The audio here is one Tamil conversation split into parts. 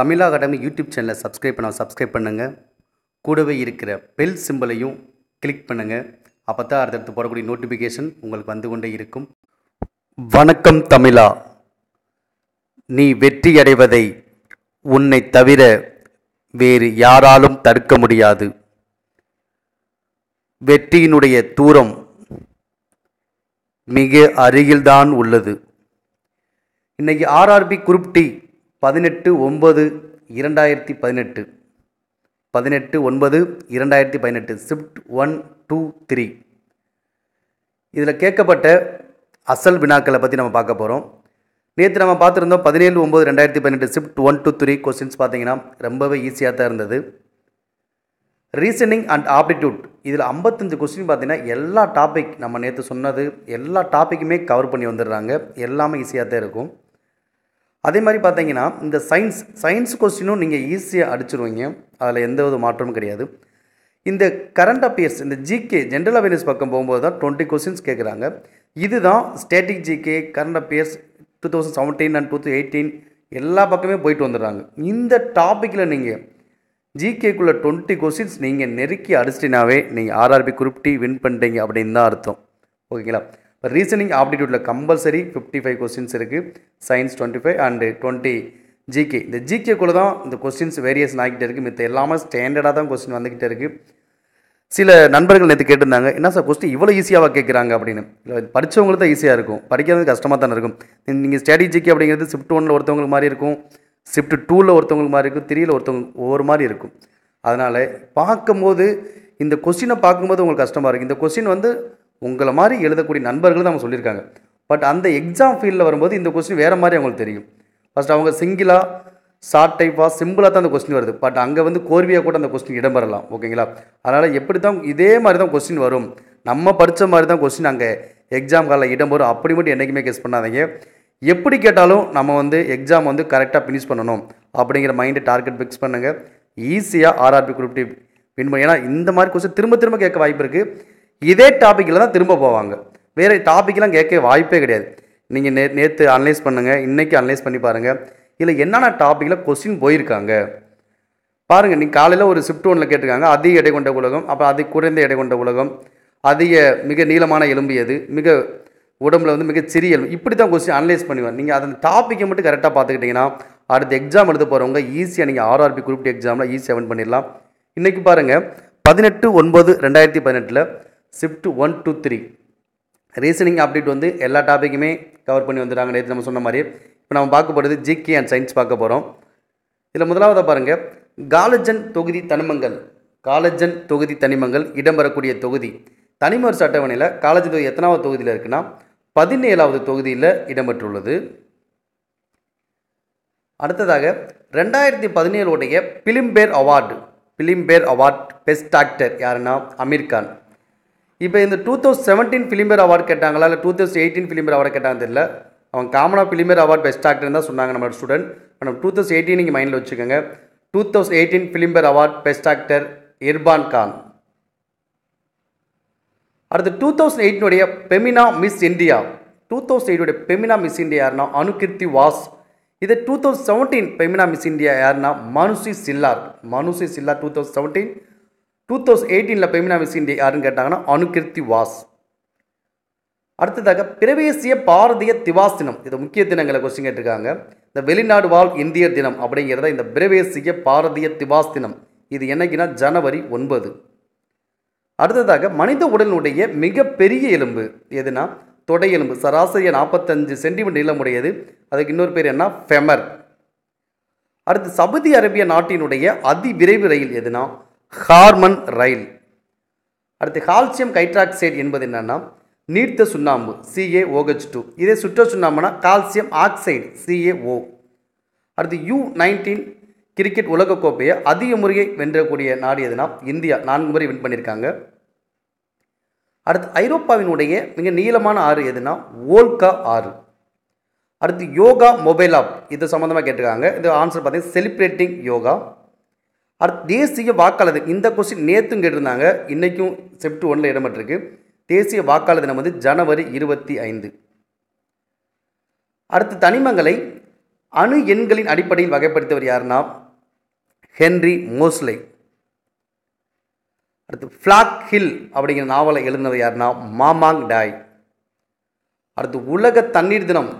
தமிழா அகாடமி யூடியூப் சேனலை சப்ஸ்கிரைப் பண்ண சப்ஸ்கிரைப் பண்ணுங்கள் கூடவே இருக்கிற பெல் சிம்பிளையும் கிளிக் பண்ணுங்கள் அப்போ தான் அடுத்தடுத்து போடக்கூடிய நோட்டிஃபிகேஷன் உங்களுக்கு வந்து கொண்டே இருக்கும் வணக்கம் தமிழா நீ வெற்றி அடைவதை உன்னை தவிர வேறு யாராலும் தடுக்க முடியாது வெற்றியினுடைய தூரம் மிக அருகில்தான் உள்ளது இன்னைக்கு ஆர்ஆர்பி குருப்டி பதினெட்டு ஒன்பது இரண்டாயிரத்தி பதினெட்டு பதினெட்டு ஒன்பது இரண்டாயிரத்தி பதினெட்டு ஸ்விஃப்ட் ஒன் டூ த்ரீ இதில் கேட்கப்பட்ட அசல் வினாக்களை பற்றி நம்ம பார்க்க போகிறோம் நேற்று நம்ம பார்த்துருந்தோம் பதினேழு ஒம்பது ரெண்டாயிரத்தி பதினெட்டு shift one two three questions பார்த்தீங்கன்னா ரொம்பவே ஈஸியாக தான் இருந்தது ரீசனிங் அண்ட் ஆப்டிடியூட் இதில் ஐம்பத்தஞ்சு கொஸ்டின் பார்த்தீங்கன்னா எல்லா டாபிக் நம்ம நேற்று சொன்னது எல்லா டாப்பிக்குமே கவர் பண்ணி வந்துடுறாங்க எல்லாமே ஈஸியாக தான் இருக்கும் அதே மாதிரி பார்த்தீங்கன்னா இந்த சயின்ஸ் சயின்ஸ் கொஸ்டினும் நீங்கள் ஈஸியாக அடிச்சிருவீங்க அதில் எந்த வித மாற்றமும் கிடையாது இந்த கரண்ட் அஃபேர்ஸ் இந்த ஜிகே ஜென்ரல் அவேர்னஸ் பக்கம் போகும்போது தான் டுவெண்ட்டி கொஸ்டின்ஸ் கேட்குறாங்க இதுதான் static GK current affairs two thousand seventeen and two thousand eighteen எல்லா பக்கமே போயிட்டு வந்துடுறாங்க இந்த டாப்பிக்கில் நீங்கள் ஜிகேக்குள்ள டுவெண்ட்டி கொஸ்டின்ஸ் நீங்கள் நெருக்கி அடிச்சிட்டினாவே நீங்கள் ஆர்ஆர்பி குரூப்டி வின் பண்ணிட்டீங்க அப்படின்னு தான் அர்த்தம் ஓகேங்களா இப்போ ரீசனிங் ஆப்டிடியூட்டில் கம்பல்சரி ஃபிஃப்டி ஃபைவ் கொஸ்டின்ஸ் இருக்குது science twenty five and twenty GK இந்த ஜிகேக்குள்ளே தான் இந்த கொஸ்டின்ஸ் வேரியேஷன் ஆகிட்டே இருக்குது மித்த எல்லாமே ஸ்டாண்டர்டாக தான் கொஸ்டின் வந்துக்கிட்டே இருக்குது சில நண்பர்கள் நேற்று கேட்டிருந்தாங்க என்ன சார் கொஸ்டின் இவ்வளோ ஈஸியாக கேட்குறாங்க அப்படின்னு இல்லை படித்தவங்களுக்கு தான் ஈஸியாக இருக்கும் படிக்கிறது கஷ்டமாக தானே இருக்கும் நீங்கள் ஸ்டடி ஜிகே அப்படிங்கிறது ஷிஃப்ட் ஒனில் ஒருத்தவங்களுக்கு மாதிரி இருக்கும் ஷிஃப்ட் டூவில் ஒருத்தவங்களுக்கு மாதிரி இருக்கும் த்ரீயில் ஒருத்தவங்க ஒவ்வொரு மாதிரி இருக்கும் அதனால் பார்க்கும்போது இந்த கொஸ்டினை பார்க்கும்போது உங்களுக்கு கஷ்டமாக இருக்குது இந்த கொஸ்டின் வந்து உங்களை மாதிரி எழுதக்கூடிய நண்பர்கள் தான் அவங்க சொல்லியிருக்காங்க பட் அந்த எக்ஸாம் ஃபீல்டில் வரும்போது இந்த கொஸ்டின் வேறு மாதிரி அவங்களுக்கு தெரியும் ஃபஸ்ட் அவங்க சிங்கிளாக ஷார்ட் டைப்பாக சிம்பிளாக தான் அந்த கொஸ்டின் வருது பட் அங்கே வந்து கோர்வியாக கூட அந்த கொஸ்டின் இடம்பெறலாம் ஓகேங்களா அதனால் எப்படி தான் இதே மாதிரி தான் கொஸ்டின் வரும் நம்ம படித்த மாதிரி தான் கொஸ்டின் அங்கே எக்ஸாம் காலில் இடம்பெறும் அப்படி மட்டும் என்றைக்குமே கெஸ் பண்ணாதீங்க எப்படி கேட்டாலும் நம்ம வந்து எக்ஸாம் வந்து கரெக்டாக ஃபினிஷ் பண்ணணும் அப்படிங்கிற மைண்டு டார்கெட் ஃபிக்ஸ் பண்ணுங்கள் ஈஸியாக ஆர்ஆர்பி குரூப் டி வின் பண்ணி ஏன்னா இந்த மாதிரி கொஸ்டின் திரும்ப திரும்ப கேட்க வாய்ப்பு இருக்குது இதே டாப்பிக்கில் தான் திரும்ப போவாங்க வேறு டாப்பிக்கெலாம் கேட்க வாய்ப்பே கிடையாது நீங்கள் நே நேற்று அனலைஸ் பண்ணுங்கள் இன்றைக்கி அனலைஸ் பண்ணி பாருங்கள் இல்லை என்னென்ன டாப்பிக்கில் கொஸ்டின் போயிருக்காங்க பாருங்கள் நீங்கள் காலையில் ஒரு ஷிஃப்ட் ஒன்றில் கேட்டிருக்காங்க அதிக எடை கொண்ட உலகம் அப்போ அதிக குறைந்த எடை கொண்ட உலகம் அதிக மிக நீளமான எலும்பு எது மிக உடம்புல வந்து மிக சிறிய எலும்பு இப்படி தான் கொஸ்டின் அனலைஸ் பண்ணுவேன் நீங்கள் அந்த டாப்பிக்கை மட்டும் கரெக்டாக பார்த்துக்கிட்டிங்கன்னா அடுத்த எக்ஸாம் எழுத போகிறவங்க ஈஸியாக நீங்கள் ஆர்ஆர்பி குரூப் டி எக்ஸாமில் ஈஸியாக வின் பண்ணிடலாம் இன்றைக்கி பாருங்கள் பதினெட்டு ஒன்பது ரெண்டாயிரத்தி பதினெட்டில் shift one two three reasoning update வந்து எல்லா டாப்பிக்குமே கவர் பண்ணி வந்துட்டாங்க நேற்று நம்ம சொன்ன மாதிரி இப்போ நம்ம பார்க்கப்படுது ஜிகே அண்ட் சயின்ஸ் பார்க்க போகிறோம் இதில் முதலாவதாக பாருங்கள் காலஜன் தொகுதி தனிமங்கள் காலஜன் தொகுதி தனிமங்கள் இடம்பெறக்கூடிய தொகுதி தனிமர் சட்டவணையில் காலேஜ் தொகுதி எத்தனாவது தொகுதியில் இருக்குன்னா பதினேழாவது தொகுதியில் இடம்பெற்றுள்ளது அடுத்ததாக ரெண்டாயிரத்தி பதினேழு உடைய Filmfare award Filmfare award best actor யாருன்னா அமீர்கான் இப்போ இந்த two thousand seventeen Filmfare award கேட்டாங்களா இல்லை two thousand eighteen Filmfare award கேட்டாங்கன்னு தெரியல அவன் காமனாக ஃபிலிம்பேர் அவார்டு பெஸ்ட் ஆக்டர்னு தான் சொன்னாங்க நம்மளோட ஸ்டூடெண்ட் நம்ம டூ தௌசண்ட் எயிட்டீன் நீங்கள் மைண்டில் வச்சுக்கோங்க two thousand eighteen Filmfare award best actor Irrfan Khan அடுத்து டூ தௌசண்ட் எயிட்டினுடைய Femina Miss India two thousand எயிட்டுடைய பெமினா மிஸ் இந்தியா யாருன்னா அனுகிருத்தி வாஸ் இது two thousand seventeen Femina Miss India யாருன்னா Manushi Chhillar Manushi Chhillar two thousand seventeen two thousand எயிட்டீனில் பெமினா மிஸ் இந்தியா யாருன்னு கேட்டாங்கன்னா அனுகிருத்தி வாஸ் அடுத்ததாக பிரவேசிய பாரதிய திவாஸ் தினம் இது முக்கிய தினங்களை கொஸ்டின் கேட்டிருக்காங்க இந்த வெளிநாடு வாழ் இந்தியர் தினம் அப்படிங்கிறத இந்த பிரவேசிய பாரதிய திவாஸ் தினம் இது என்னைக்குன்னா ஜனவரி ஒன்பது அடுத்ததாக மனித உடலினுடைய மிகப்பெரிய எலும்பு எதுனா தொடை எலும்பு சராசரியாக நாற்பத்தஞ்சு சென்டிமீட்டர் உடையது அதுக்கு இன்னொரு பேர் என்ன ஃபெமர் அடுத்து சவுதி அரேபிய நாட்டினுடைய அதிவிரைவு ரயில் எதுனா ஹார்மன் ரயில் அடுத்து கால்சியம் ஹைட்ராக்சைடு என்பது என்னென்னா நீர்த்த சுண்ணாம்பு சிஏ சிஏஓஹெச் டூ இதே சுற்ற சுண்ணாம்புனா கால்சியம் ஆக்சைடு சிஏஓ அடுத்து யூ நைன்டீன் கிரிக்கெட் உலகக்கோப்பையை அதிக முறையை வென்றக்கூடிய நாடு எதுனா இந்தியா நான்கு முறை வின் பண்ணியிருக்காங்க அடுத்து ஐரோப்பாவினுடைய மிக நீளமான ஆறு எதுனா ஓல்கா ஆறு அடுத்து யோகா மொபைல் ஆப் இது சம்மந்தமாக கேட்டிருக்காங்க இது ஆன்சர் பார்த்தீங்கன்னா செலிப்ரேட்டிங் யோகா அடுத்து தேசிய வாக்காளர் இந்த கொஸ்டின் நேற்றும் கேட்டிருந்தாங்க இன்றைக்கும் செப்ட் ஒன்றில் இடம்பெற்றிருக்கு தேசிய வாக்காளர் தினம் வந்து ஜனவரி இருபத்தி ஐந்து அடுத்து தனிமங்களை அணு எண்களின் அடிப்படையில் வகைப்படுத்தவர் யாருன்னா ஹென்ரி மோஸ்லே அடுத்து ஃப்ளாக் ஹில் அப்படிங்கிற நாவலை எழுந்தவர் யாருன்னா மாமாங் டாய் அடுத்து உலக தண்ணீர் தினம்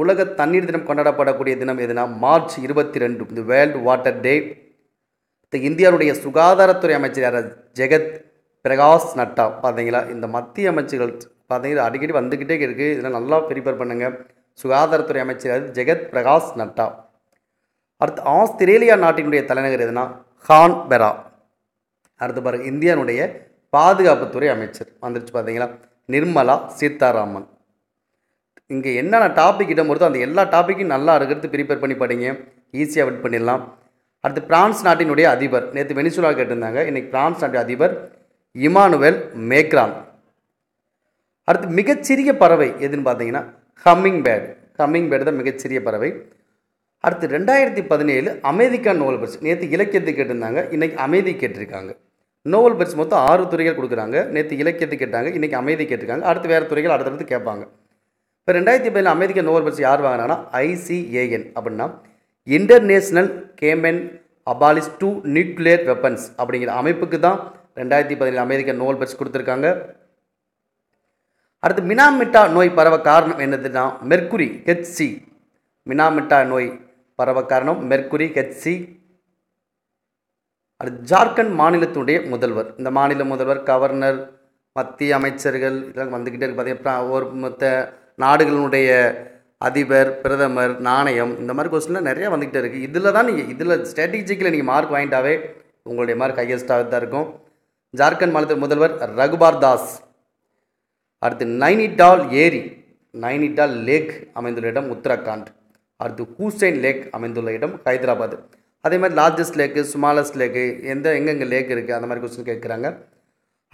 உலக தண்ணீர் தினம் கொண்டாடப்படக்கூடிய தினம் எதுனா மார்ச் இருபத்தி ரெண்டு இந்த வேர்ல்டு வாட்டர் டே இந்தியாவுடைய சுகாதாரத்துறை அமைச்சர் ஜெகத் பிரகாஷ் நட்டா பார்த்தீங்களா இந்த மத்திய அமைச்சர்கள் பார்த்தீங்கன்னா அடிக்கடி வந்துக்கிட்டே இருக்குது இதெல்லாம் நல்லா ப்ரிப்பேர் பண்ணுங்கள் சுகாதாரத்துறை அமைச்சர் ஜெகத் பிரகாஷ் நட்டா அடுத்து ஆஸ்திரேலியா நாட்டினுடைய தலைநகர் எதுனா பெரா அடுத்து பாருங்கள் இந்தியாவுடைய பாதுகாப்புத்துறை அமைச்சர் வந்துருச்சு பார்த்தீங்களா நிர்மலா சீதாராமன் இங்கே என்னென்ன டாபிக் இடம் பொறுத்தோ அந்த எல்லா டாப்பிக்கும் நல்லா இருக்கிறது ப்ரிப்பேர் பண்ணி படிங்க ஈஸியாக வெயிட் பண்ணிடலாம் அடுத்து பிரான்ஸ் நாட்டினுடைய அதிபர் நேற்று வெனிசுலா கேட்டிருந்தாங்க இன்றைக்கி பிரான்ஸ் நாட்டு அதிபர் இமானுவேல் மேக்ரான் அடுத்து மிகச்சிறிய பறவை எதுன்னு பார்த்தீங்கன்னா ஹம்மிங் பேர்டு ஹம்மிங் பேர்டு தான் மிகச்சிறிய பறவை அடுத்து ரெண்டாயிரத்தி பதினேழு அமெரிக்கா நோவல் பரிசு நேற்று இலக்கியத்துக்கு கேட்டிருந்தாங்க இன்றைக்கி அமைதி கேட்டிருக்காங்க நோவல் பரிசு மொத்தம் ஆறு துறைகள் கொடுக்குறாங்க நேற்று இலக்கியத்துக்கு கேட்டாங்க இன்றைக்கி அமைதி கேட்டிருக்காங்க அடுத்து வேறு துறைகள் அடுத்தடுத்து கேட்பாங்க இப்போ ரெண்டாயிரத்தி பதினேழு அமெரிக்க நோவல் பரிசு யார் வாங்கினாங்கன்னா ஐசிஏஎன் அப்படின்னா இன்டர்நேஷ்னல் கேமென் அபாலிஸ் டூ நியூக்ளியர் வெப்பன்ஸ் அப்படிங்கிற அமைப்புக்கு தான் ரெண்டாயிரத்தி பதினேழு அமெரிக்க நோவல் பரிசு கொடுத்துருக்காங்க அடுத்து மினாமிட்டா நோய் பரவ காரணம் என்னதுன்னா மெர்குரி ஹெச்சி மினாமிட்டா நோய் பரவ காரணம் மெர்குரி ஹெச்சி அடுத்து ஜார்க்கண்ட் மாநிலத்தினுடைய முதல்வர் இந்த மாநில முதல்வர் கவர்னர் மத்திய அமைச்சர்கள் இதெல்லாம் வந்துக்கிட்டே இருக்கு பார்த்தீங்கன்னா ஒரு மொத்த நாடுகளினுடைய அதிபர் பிரதமர் நாணயம் இந்த மாதிரி கொஸ்டின்லாம் நிறையா வந்துக்கிட்டே இருக்குது இதில் தான் நீங்கள் இதில் ஸ்ட்ராட்டஜிக்கில் நீங்கள் மார்க் வாங்கிட்டாவே உங்களுடைய மார்க் ஹையஸ்ட்டாக தான் இருக்கும் ஜார்க்கண்ட் மாநிலத்தில் முதல்வர் ரகுபார் தாஸ் அடுத்து நைனிடால் ஏரி நைனிடால் லேக் அமைந்துள்ள இடம் உத்தரகாண்ட் அடுத்து ஹூசைன் லேக் அமைந்துள்ள இடம் ஹைதராபாத் அதே மாதிரி லார்ஜஸ்ட் லேக்கு ஸ்மாலஸ்ட் லேக்கு எந்த எங்கெங்கே லேக் இருக்குது அந்த மாதிரி கொஸ்டின் கேட்குறாங்க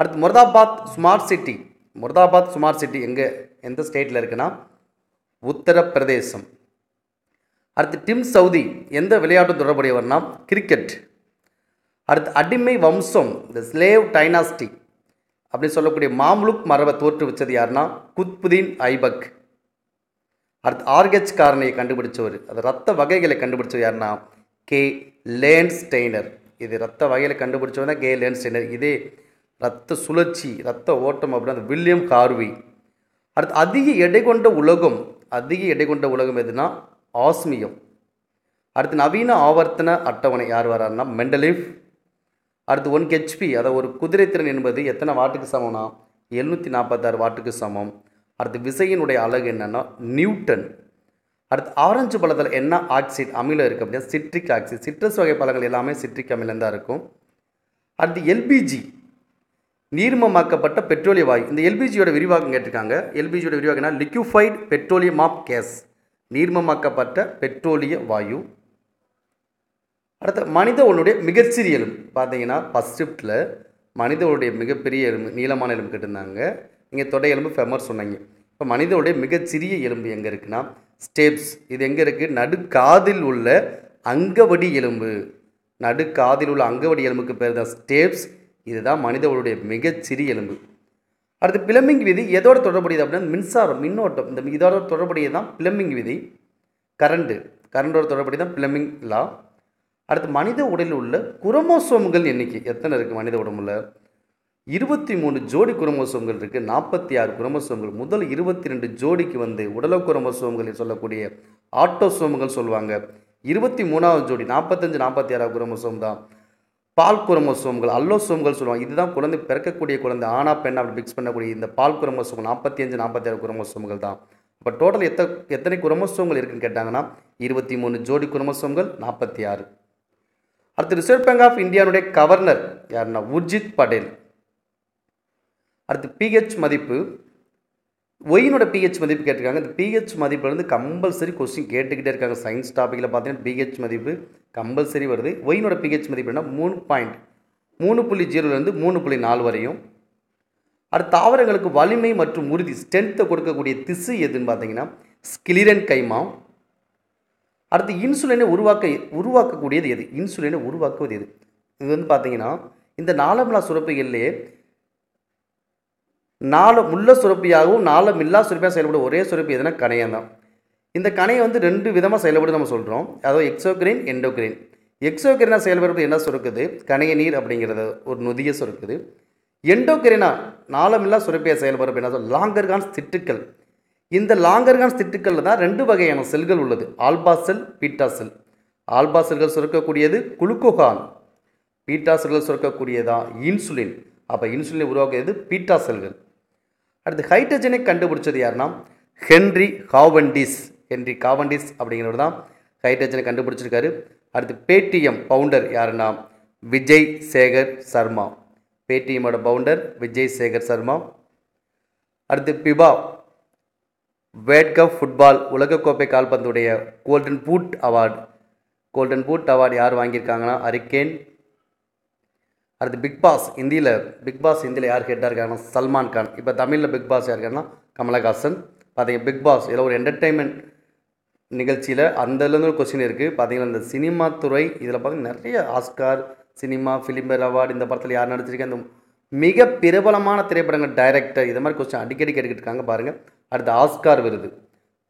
அடுத்து Moradabad smart city Moradabad smart city எங்கே எந்த ஸ்டேட்டில் இருக்குன்னா உத்தரப்பிரதேசம் அடுத்து டிம் சவுதி எந்த விளையாட்டு தொடர்புடையவர்னா கிரிக்கெட் அடுத்து அடிமை வம்சம் த ஸ்லேவ் டைனாஸ்டி அப்படின்னு சொல்லக்கூடிய மாம்லுக் மரபை தோற்றுவிச்சது யார்னா குத்புதீன் ஐபக் அடுத்து ஆர்கெச் காரணியை கண்டுபிடிச்சவர் அது ரத்த வகைகளை கண்டுபிடிச்சவர் யாருன்னா கே லேன்ஸ்டெய்னர் இது ரத்த வகையில் கண்டுபிடிச்சவர் கே கே லேன்ஸ்டெய்னர் இதே ரத்த சுழற்சி ரத்த ஓட்டம் அப்படின்னா வில்லியம் கார்வி அடுத்து அதிக எடை கொண்ட உலகம் அதிக எடை கொண்ட உலகம் எதுனா ஆஸ்மியம் அடுத்து நவீன ஆவர்த்தன அட்டவணை யார் வராருன்னா மெண்டலிஃப் அடுத்து ஒன் ஹெச்பி அதாவது ஒரு குதிரை திறன் என்பது எத்தனை வாட்டுக்கு சமம்னா எழுநூற்றி நாற்பத்தாறு வாட்டுக்கு சமம் அடுத்து விசையினுடைய அழகு என்னென்னா நியூட்டன் அடுத்து ஆரஞ்சு பழத்தில் என்ன ஆக்சிட் அமிலம் இருக்குது அப்படின்னா சிட்ரிக் ஆக்சிட் சிட்ரஸ் வகை பழங்கள் எல்லாமே சிட்ரிக் அமிலம் தான் இருக்கும் அடுத்து எல்பிஜி நீர்மமாக்கப்பட்ட பெட்ரோலிய வாயு இந்த எல்பிஜியோட விரிவாக்கம் கேட்டிருக்காங்க எல்பிஜியோட விரிவாக்கம் லிக்யூஃபைட் பெட்ரோலியம் ஆஃப் கேஸ் நீர்மமாக்கப்பட்ட பெட்ரோலிய வாயு அடுத்த மனித உன்னுடைய மிகச்சிறிய எலும்பு பார்த்தீங்கன்னா ஃபஸ்ட் ஷிஃப்ட்டில் மனிதனுடைய மிகப்பெரிய எலும்பு நீளமான எலும்பு கேட்டிருந்தாங்க நீங்கள் தொடை எலும்பு ஃபெமர் சொன்னாங்க இப்போ மனிதனுடைய மிகச்சிறிய எலும்பு எங்கே இருக்குன்னா ஸ்டேப்ஸ் இது எங்கே இருக்குது நடுக்காதில் உள்ள அங்கவடி எலும்பு நடுக்காதில் உள்ள அங்கவடி எலும்புக்கு பேர் தான் ஸ்டேப்ஸ் இதுதான் மனிதவளுடைய மிகச்சிறிய எலும்பு அடுத்து பிளம்பிங் விதி எதோட தொடர்புடையது அப்படின்னா மின்சாரம் மின்னோட்டம் இந்த இதோட தொடர்புடையது தான் பிளம்பிங் விதி கரண்ட்டு கரண்டோட தொடர்புடைய தான் பிளம்பிங் லா அடுத்து மனித உடலில் உள்ள குரமோசோம்கள் எண்ணிக்கை எத்தனை இருக்குது மனித உடம்புல இருபத்தி மூணு ஜோடி குரமோசோம்கள் இருக்குது நாற்பத்தி ஆறு குரமோசோம்கள் முதல் இருபத்தி ரெண்டு ஜோடிக்கு வந்து உடல குரமோசோம்கள் சொல்லக்கூடிய ஆட்டோசோம்கள் சொல்லுவாங்க இருபத்தி மூணாவது ஜோடி நாற்பத்தஞ்சு நாற்பத்தி ஆறாவது குரமோசோம் தான் பால் குரோமோசோம்கள் அல்லோசோம்கள் சொல்லுவாங்க இதுதான் குழந்தை பிறக்கக்கூடிய குழந்தை ஆனா பெண் அப்படி மிக்ஸ் பண்ணக்கூடிய இந்த பால் குரோமோசோம் நாற்பத்தி அஞ்சு நாற்பத்தாறு குரோமோசோம்கள் தான் இப்போ டோட்டல் எத்த எத்தனை குரோமோசோம்கள் இருக்குன்னு கேட்டாங்கன்னா இருபத்தி மூணு ஜோடி குரோமோசோம்கள் நாற்பத்தி ஆறு அடுத்து ரிசர்வ் பேங்க் ஆஃப் இந்தியாவுடைய கவர்னர் யாருன்னா உர்ஜித் படேல் அடுத்து பிஹெச் மதிப்பு ஒயினோட பிஹெச் மதிப்பு கேட்டிருக்காங்க இந்த பிஹெச் மதிப்பு வந்து கம்பல்சரி கொஸ்டின் கேட்டுக்கிட்டே இருக்காங்க சயின்ஸ் டாப்பிக்கில் பார்த்தீங்கன்னா பிஹெச் மதிப்பு கம்பல்சரி வருது ஒயினோட பிஹெச் மதிப்பு என்ன மூணு பாயிண்ட் மூணு புள்ளி ஜீரோலேருந்து மூணு புள்ளி நாலு வரையும் அடுத்த தாவரங்களுக்கு வலிமை மற்றும் உறுதி ஸ்ட்ரென்த்தை கொடுக்கக்கூடிய திசு எதுன்னு பார்த்தீங்கன்னா ஸ்கிலிரன் கைமா அடுத்து இன்சுலினை உருவாக்க உருவாக்கக்கூடியது எது இன்சுலினை உருவாக்குவது எது இது வந்து பார்த்தீங்கன்னா இந்த நாலம்லா சுரப்புகள்லேயே நாலு முள்ள சுரப்பியாகவும் நாலு மில்லா சுரப்பியாக செயல்படும் ஒரே சுரப்பி எதுனா கணையம் தான் இந்த கணையை வந்து ரெண்டு விதமாக செயல்படுது நம்ம சொல்கிறோம் அதாவது எக்ஸோக்ரைன் எண்டோக்ரைன் எக்ஸோக்ரைனாக செயல்படுறது என்ன சுரக்குது கணைய நீர் அப்படிங்கிறத ஒரு நொதியை சுரக்குது எண்டோக்ரைனா மில்லா சுரப்பியாக செயல்படுறது என்ன சொல் லாங்கர்கான்ஸ் திட்டுக்கள் இந்த லாங்கர்கான்ஸ் திட்டுக்களில் தான் ரெண்டு வகையான செல்கள் உள்ளது alpha cell beta cell alpha செல்கள் சுரக்கக்கூடியது குளுக்கோகான் பீட்டா செல்கள் சுரக்கக்கூடியதான் இன்சுலின் அப்போ இன்சுலின் உருவாக்குறது பீட்டா செல்கள் அடுத்து ஹைட்ரஜனை கண்டுபிடிச்சது யாருன்னா ஹென்ரி காவண்டிஸ் ஹென்ரி காவண்டிஸ் அப்படிங்கிறவர் தான் ஹைட்ரஜனை கண்டுபிடிச்சிருக்காரு அடுத்து பேடிஎம் பவுண்டர் யாருன்னா விஜய் சேகர் சர்மா பேடிஎம்மோட பவுண்டர் விஜய் சேகர் சர்மா அடுத்து பிபா வேட் கப் ஃபுட்பால் உலகக்கோப்பை கால்பந்துடைய golden boot award golden boot award யார் வாங்கியிருக்காங்கன்னா அரிக்கேன் அடுத்து பிக் பாஸ் இந்தியில் பிக் பாஸ் இந்தியில் யார் ஹெட்டாக இருக்காங்கன்னா சல்மான் கான் இப்போ தமிழில் பிக் பாஸ் யார் இருக்காங்கன்னா கமலஹாசன் பார்த்தீங்க பிக் பாஸ் இதில் ஒரு என்டர்டெயின்மெண்ட் நிகழ்ச்சியில் அந்தலேருந்து ஒரு கொஸ்டின் இருக்குது பார்த்தீங்கன்னா இந்த சினிமா துறை இதில் பார்த்தீங்கன்னா நிறைய ஆஸ்கார் சினிமா ஃபிலிம்பேர் அவார்டு இந்த படத்தில் யார் நடிச்சிருக்கேன் இந்த மிக பிரபலமான திரைப்படங்கள் டைரக்டர் இது மாதிரி கொஸ்டின் அடிக்கடி கேட்டுக்கிட்டு இருக்காங்க பாருங்கள் அடுத்து ஆஸ்கார் விருது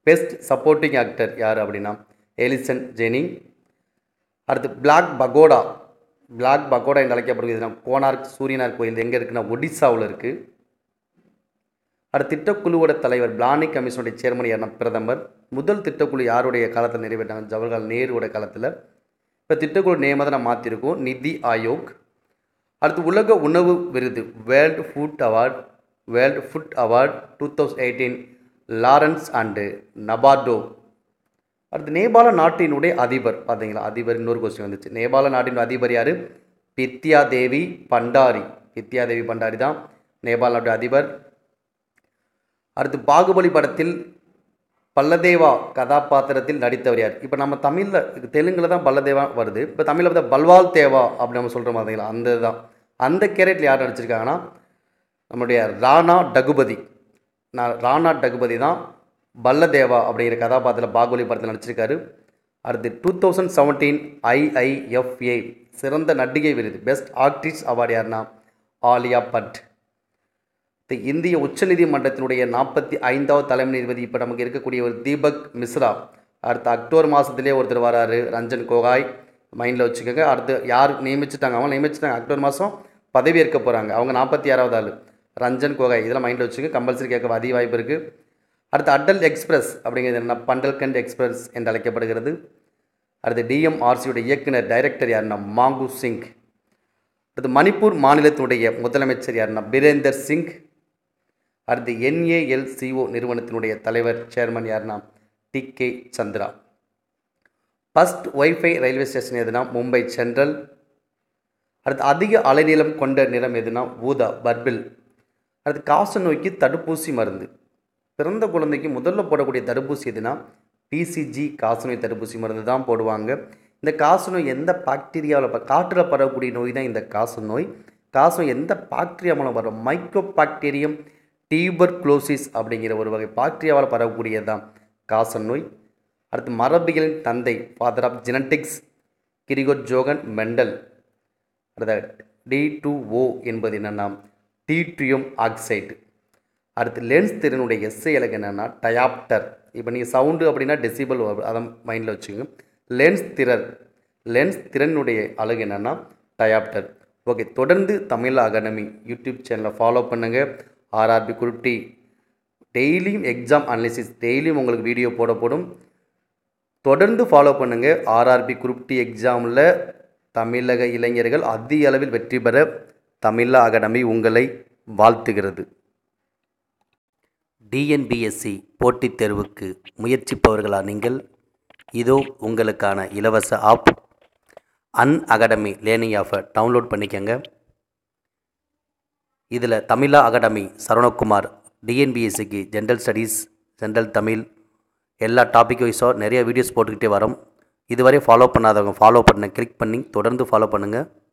பெஸ்ட் சப்போர்ட்டிங் ஆக்டர் யார் அப்படின்னா எலிசன் ஜெனி அடுத்து பிளாக் பகோடா பிளாக் பகோடா என்று அழைக்கப்படுகிறது கோனார்க் சூரியனார் கோயில் எங்கே இருக்குன்னா ஒடிசாவில் இருக்குது அடுத்த திட்டக்குழுவோட தலைவர் பிளானிக் கமிஷனுடைய சேர்மன் யார் பிரதமர் முதல் திட்டக்குழு யாருடைய காலத்தில் நிறைவேற்றாங்க ஜவஹர்லால் நேருவோட காலத்தில் இப்போ திட்டக்குழு தான் நான் மாற்றிருக்கோம் நிதி ஆயோக் அடுத்து உலக உணவு விருது world food award world food award two thousand eighteen Lawrence and Nabarro அடுத்து நேபாள நாட்டினுடைய அதிபர் பார்த்தீங்களா அதிபர் இன்னொரு கொஸ்டின் வந்துச்சு நேபாள நாட்டின் அதிபர் யார் பித்யா தேவி பண்டாரி பித்யா தேவி பண்டாரி தான் நேபாள நாட்டு அதிபர் அடுத்து பாகுபலி படத்தில் பல்லதேவா கதாபாத்திரத்தில் நடித்தவர் யார் இப்போ நம்ம தமிழில் தெலுங்கில் தான் பல்லதேவா வருது இப்போ தமிழில் பார்த்தா பல்வால் தேவா அப்படி நம்ம சொல்கிறோம் பார்த்தீங்களா அந்த தான் அந்த கேரக்டர் யார் நடிச்சிருக்காங்கன்னா நம்முடைய ராணா டகுபதி நான் ராணா டகுபதி தான் பல்லதேவா அப்படிங்கிற கதாபாத்திரத்தில் பாகுபலி படத்தில் நடிச்சிருக்காரு அடுத்து டூ தௌசண்ட் செவன்டீன் ஐஐஎஃப்ஏ சிறந்த நடிகை விருது பெஸ்ட் ஆக்ட்ரிஸ் அவார்டு யாருன்னா ஆலியா பட் இந்திய உச்சநீதிமன்றத்தினுடைய நாற்பத்தி ஐந்தாவது தலைமை நீதிபதி இப்போ நமக்கு இருக்கக்கூடிய ஒரு தீபக் மிஸ்ரா அடுத்து அக்டோபர் மாதத்துலேயே ஒருத்தர் வராரு ரஞ்சன் கோகாய் மைண்டில் வச்சுக்கோங்க அடுத்து யார் நியமிச்சிட்டாங்க அவங்க நியமிச்சிட்டாங்க அக்டோபர் மாதம் பதவி ஏற்க போகிறாங்க அவங்க நாற்பத்தி ஆறாவது ஆள் ரஞ்சன் கோகாய் இதெல்லாம் மைண்டில் வச்சுக்கோங்க கம்பல்சரி கேட்க அதிக வாய்ப்பு இருக்குது அடுத்து அடல் எக்ஸ்பிரஸ் அப்படிங்கிறது என்ன பண்டல்கண்ட் எக்ஸ்பிரஸ் என்று அழைக்கப்படுகிறது அடுத்து டிஎம்ஆர்சியுடைய இயக்குனர் டைரக்டர் யாருன்னா மாங்கு சிங் அடுத்து மணிப்பூர் மாநிலத்தினுடைய முதலமைச்சர் யாருன்னா பிரேந்தர் சிங் அடுத்து என்ஏஎல்சிஓ நிறுவனத்தினுடைய தலைவர் சேர்மன் யாருன்னா T K Chandra first wifi railway station எதுனா மும்பை சென்ட்ரல் அடுத்து அதிக அலைநீளம் கொண்ட நிறம் எதுனா ஊதா பர்பில் அடுத்து காச நோய்க்கு தடுப்பூசி மருந்து பிறந்த குழந்தைக்கு முதல்ல போடக்கூடிய தடுப்பூசி எதுனா பிசிஜி காசநோய் தடுப்பூசி மருந்து தான் போடுவாங்க இந்த காசநோய் எந்த பாக்டீரியாவில் இப்போ காற்றில் பரவக்கூடிய நோய் தான் இந்த காசநோய் காசநோய் எந்த பாக்டீரியா மூலம் வரும் மைக்ரோ பாக்டீரியம் டியூபர் குளோசிஸ் அப்படிங்கிற ஒரு வகை பாக்டீரியாவால் பரவக்கூடியது தான் காசநோய் அடுத்து மரபியலின் தந்தை father of genetics Gregor Johann Mendel அடுத்த டி டூ ஓ என்பது என்னென்னா டீட்ரியம் ஆக்சைடு அடுத்து லென்ஸ் திறனுடைய எஸ்ஐ அழகு என்னென்னா டயாப்டர் இப்போ நீங்கள் சவுண்டு அப்படின்னா டெசிபிள் அதை மைண்டில் வச்சுக்கோங்க லென்ஸ் திறன் லென்ஸ் திறனுடைய அழகு என்னென்னா டயாப்டர் ஓகே தொடர்ந்து தமிழ் அகாடமி யூடியூப் சேனலை ஃபாலோ பண்ணுங்கள் ஆர்ஆர்பி குருப்டி டெய்லியும் எக்ஸாம் அனலிசிஸ் டெய்லியும் உங்களுக்கு வீடியோ போடப்படும் தொடர்ந்து ஃபாலோ பண்ணுங்கள் ஆர்ஆர்பி குரூப் எக்ஸாமில் தமிழக இளைஞர்கள் அதிக அளவில் வெற்றி பெற தமிழ் அகாடமி உங்களை வாழ்த்துகிறது டிஎன்பிஎஸ்சி போட்டித் தேர்வுக்கு முயற்சிப்பவர்களா நீங்கள் இதோ உங்களுக்கான இலவச ஆப் அன் அகாடமி லேர்னிங் ஆஃபை டவுன்லோட் பண்ணிக்கங்க இதில் தமிழா அகாடமி சரவணகுமார் டிஎன்பிஎஸ்சிக்கு ஜென்ரல் ஸ்டடீஸ் ஜென்ரல் தமிழ் எல்லா டாபிக் வைஸாக நிறைய வீடியோஸ் போட்டுக்கிட்டே வரோம் இதுவரை ஃபாலோ பண்ணாதவங்க ஃபாலோ பண்ண கிளிக் பண்ணி தொடர்ந்து ஃபாலோ பண்ணுங்கள்